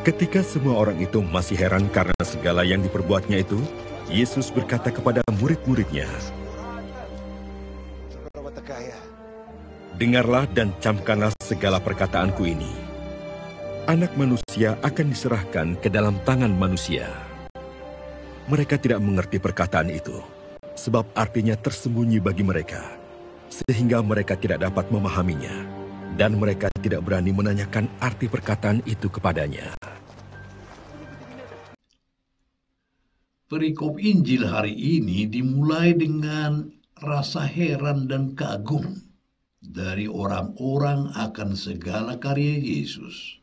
Ketika semua orang itu masih heran karena segala yang diperbuatnya itu, Yesus berkata kepada murid-muridnya, Dengarlah dan camkanlah segala perkataanku ini. Anak manusia akan diserahkan ke dalam tangan manusia. Mereka tidak mengerti perkataan itu, sebab artinya tersembunyi bagi mereka, sehingga mereka tidak dapat memahaminya, dan mereka tidak berani menanyakan arti perkataan itu kepadanya. perikop Injil hari ini dimulai dengan rasa heran dan kagum dari orang-orang akan segala karya Yesus.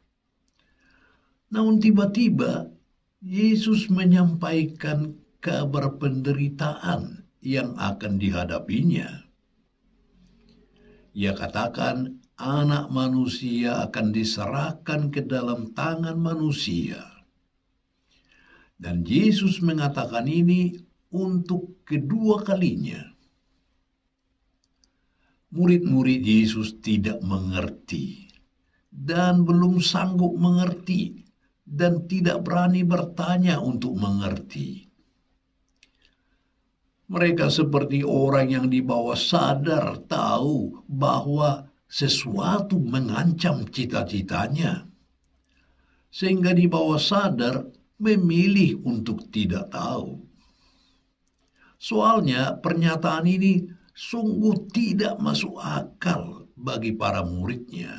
Namun tiba-tiba Yesus menyampaikan kabar penderitaan yang akan dihadapinya. Ia katakan anak manusia akan diserahkan ke dalam tangan manusia dan Yesus mengatakan ini untuk kedua kalinya. Murid-murid Yesus tidak mengerti dan belum sanggup mengerti dan tidak berani bertanya untuk mengerti. Mereka seperti orang yang dibawa sadar tahu bahwa sesuatu mengancam cita-citanya. Sehingga dibawa sadar memilih untuk tidak tahu. Soalnya pernyataan ini sungguh tidak masuk akal bagi para muridnya.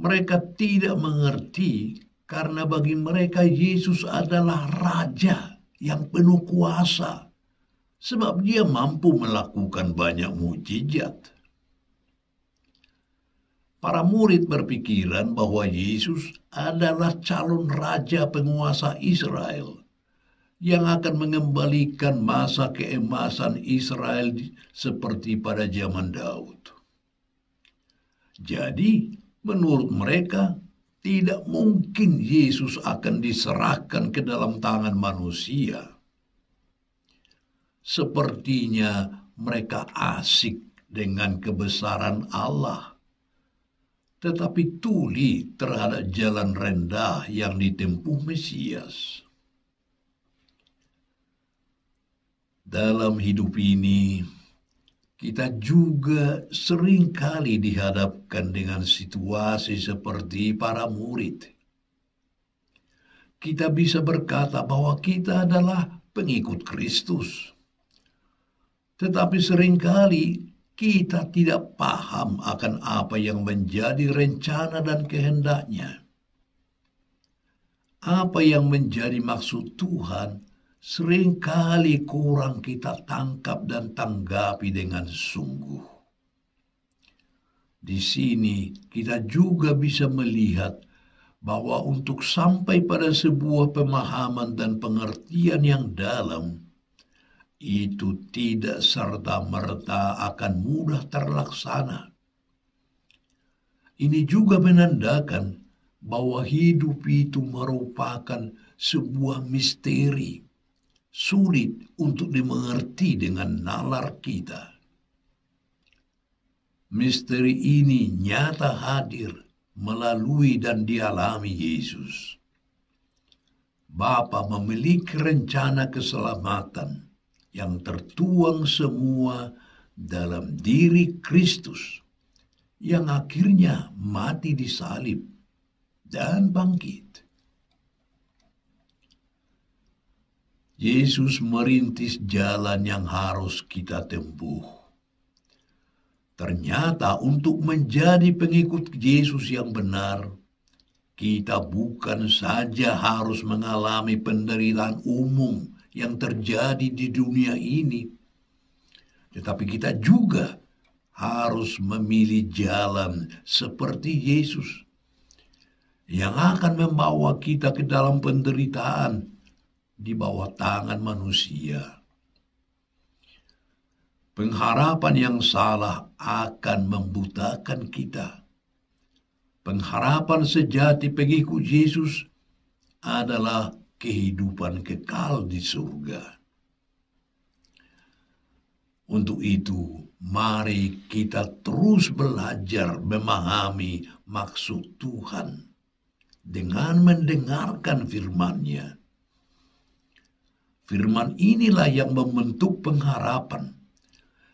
Mereka tidak mengerti karena bagi mereka Yesus adalah raja yang penuh kuasa sebab dia mampu melakukan banyak mujizat. Para murid berpikiran bahwa Yesus adalah calon raja penguasa Israel yang akan mengembalikan masa keemasan Israel seperti pada zaman Daud. Jadi, menurut mereka, tidak mungkin Yesus akan diserahkan ke dalam tangan manusia. Sepertinya mereka asik dengan kebesaran Allah tetapi tuli terhadap jalan rendah yang ditempuh Mesias. Dalam hidup ini, kita juga seringkali dihadapkan dengan situasi seperti para murid. Kita bisa berkata bahwa kita adalah pengikut Kristus. Tetapi seringkali kita tidak paham akan apa yang menjadi rencana dan kehendaknya. Apa yang menjadi maksud Tuhan seringkali kurang kita tangkap dan tanggapi dengan sungguh. Di sini kita juga bisa melihat bahwa untuk sampai pada sebuah pemahaman dan pengertian yang dalam, itu tidak serta-merta akan mudah terlaksana. Ini juga menandakan bahwa hidup itu merupakan sebuah misteri, sulit untuk dimengerti dengan nalar kita. Misteri ini nyata hadir melalui dan dialami Yesus. Bapa memiliki rencana keselamatan yang tertuang semua dalam diri Kristus yang akhirnya mati di salib dan bangkit. Yesus merintis jalan yang harus kita tempuh. Ternyata untuk menjadi pengikut Yesus yang benar, kita bukan saja harus mengalami penderitaan umum yang terjadi di dunia ini. Tetapi kita juga harus memilih jalan seperti Yesus yang akan membawa kita ke dalam penderitaan di bawah tangan manusia. Pengharapan yang salah akan membutakan kita. Pengharapan sejati pengikut Yesus adalah kehidupan kekal di surga. Untuk itu, mari kita terus belajar memahami maksud Tuhan dengan mendengarkan firman-Nya. Firman inilah yang membentuk pengharapan,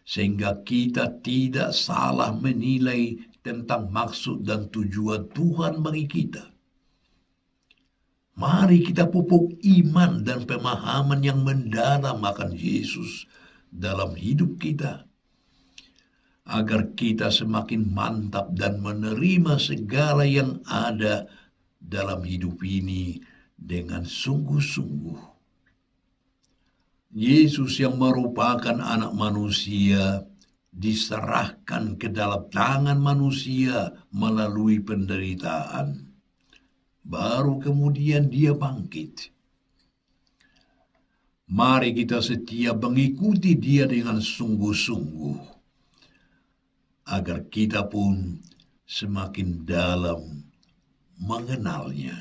sehingga kita tidak salah menilai tentang maksud dan tujuan Tuhan bagi kita. Mari kita pupuk iman dan pemahaman yang mendalam akan Yesus dalam hidup kita. Agar kita semakin mantap dan menerima segala yang ada dalam hidup ini dengan sungguh-sungguh. Yesus yang merupakan anak manusia diserahkan ke dalam tangan manusia melalui penderitaan baru kemudian dia bangkit. Mari kita setia mengikuti dia dengan sungguh-sungguh, agar kita pun semakin dalam mengenalnya.